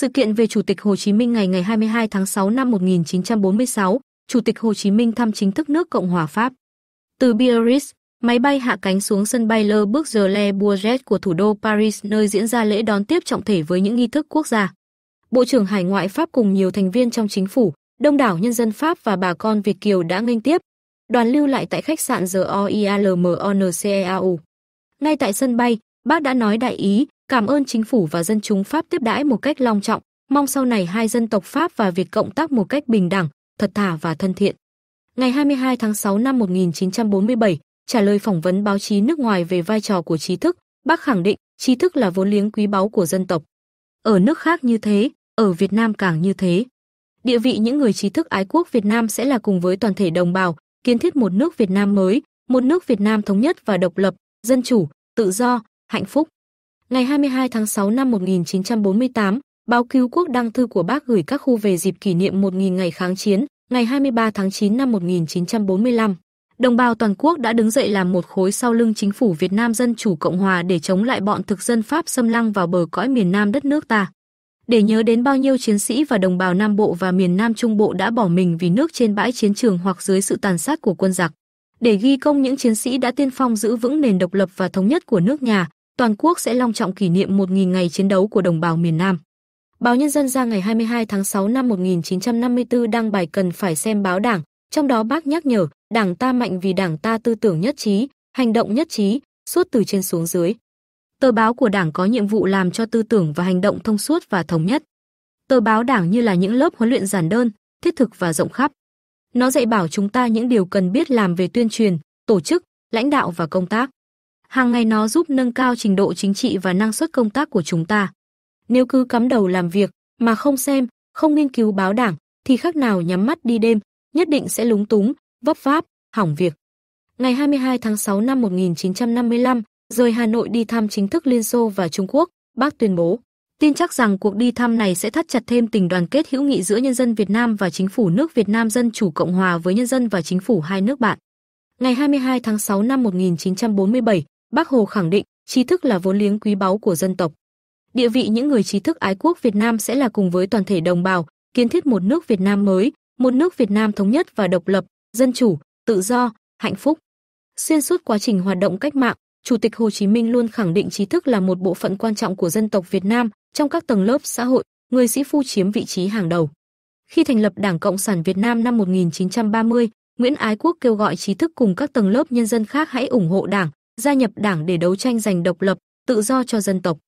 Sự kiện về Chủ tịch Hồ Chí Minh ngày ngày 22 tháng 6 năm 1946, Chủ tịch Hồ Chí Minh thăm chính thức nước Cộng hòa Pháp. Từ Biarritz, máy bay hạ cánh xuống sân bay Le Bourget Bourget của thủ đô Paris nơi diễn ra lễ đón tiếp trọng thể với những nghi thức quốc gia. Bộ trưởng Hải ngoại Pháp cùng nhiều thành viên trong chính phủ, đông đảo nhân dân Pháp và bà con Việt Kiều đã nghênh tiếp. Đoàn lưu lại tại khách sạn The OIALMONCEAU. Ngay tại sân bay, bác đã nói đại ý, cảm ơn chính phủ và dân chúng Pháp tiếp đãi một cách long trọng, mong sau này hai dân tộc Pháp và Việt cộng tác một cách bình đẳng, thật thà và thân thiện. Ngày 22 tháng 6 năm 1947, trả lời phỏng vấn báo chí nước ngoài về vai trò của trí thức, bác khẳng định trí thức là vốn liếng quý báu của dân tộc. Ở nước khác như thế, ở Việt Nam càng như thế. Địa vị những người trí thức ái quốc Việt Nam sẽ là cùng với toàn thể đồng bào, kiến thiết một nước Việt Nam mới, một nước Việt Nam thống nhất và độc lập, dân chủ, tự do, hạnh phúc. Ngày 22 tháng 6 năm 1948, báo cứu quốc đăng thư của bác gửi các khu về dịp kỷ niệm 1.000 ngày kháng chiến, ngày 23 tháng 9 năm 1945. Đồng bào toàn quốc đã đứng dậy làm một khối sau lưng chính phủ Việt Nam Dân Chủ Cộng Hòa để chống lại bọn thực dân Pháp xâm lăng vào bờ cõi miền Nam đất nước ta. Để nhớ đến bao nhiêu chiến sĩ và đồng bào Nam Bộ và miền Nam Trung Bộ đã bỏ mình vì nước trên bãi chiến trường hoặc dưới sự tàn sát của quân giặc. Để ghi công những chiến sĩ đã tiên phong giữ vững nền độc lập và thống nhất của nước nhà, toàn quốc sẽ long trọng kỷ niệm 1.000 ngày chiến đấu của đồng bào miền Nam. Báo Nhân dân ra ngày 22 tháng 6 năm 1954 đăng bài cần phải xem báo đảng, trong đó bác nhắc nhở, đảng ta mạnh vì đảng ta tư tưởng nhất trí, hành động nhất trí, suốt từ trên xuống dưới. Tờ báo của đảng có nhiệm vụ làm cho tư tưởng và hành động thông suốt và thống nhất. Tờ báo đảng như là những lớp huấn luyện giản đơn, thiết thực và rộng khắp. Nó dạy bảo chúng ta những điều cần biết làm về tuyên truyền, tổ chức, lãnh đạo và công tác hàng ngày nó giúp nâng cao trình độ chính trị và năng suất công tác của chúng ta. Nếu cứ cắm đầu làm việc mà không xem, không nghiên cứu báo đảng thì khác nào nhắm mắt đi đêm, nhất định sẽ lúng túng, vấp váp, hỏng việc. Ngày 22 tháng 6 năm 1955, rời Hà Nội đi thăm chính thức Liên Xô và Trung Quốc, bác tuyên bố, tin chắc rằng cuộc đi thăm này sẽ thắt chặt thêm tình đoàn kết hữu nghị giữa nhân dân Việt Nam và chính phủ nước Việt Nam Dân Chủ Cộng Hòa với nhân dân và chính phủ hai nước bạn. Ngày 22 tháng 6 năm 1947, Bác Hồ khẳng định, trí thức là vốn liếng quý báu của dân tộc. Địa vị những người trí thức ái quốc Việt Nam sẽ là cùng với toàn thể đồng bào, kiến thiết một nước Việt Nam mới, một nước Việt Nam thống nhất và độc lập, dân chủ, tự do, hạnh phúc. Xuyên suốt quá trình hoạt động cách mạng, Chủ tịch Hồ Chí Minh luôn khẳng định trí thức là một bộ phận quan trọng của dân tộc Việt Nam, trong các tầng lớp xã hội, người sĩ phu chiếm vị trí hàng đầu. Khi thành lập Đảng Cộng sản Việt Nam năm 1930, Nguyễn Ái Quốc kêu gọi trí thức cùng các tầng lớp nhân dân khác hãy ủng hộ Đảng, gia nhập đảng để đấu tranh giành độc lập, tự do cho dân tộc.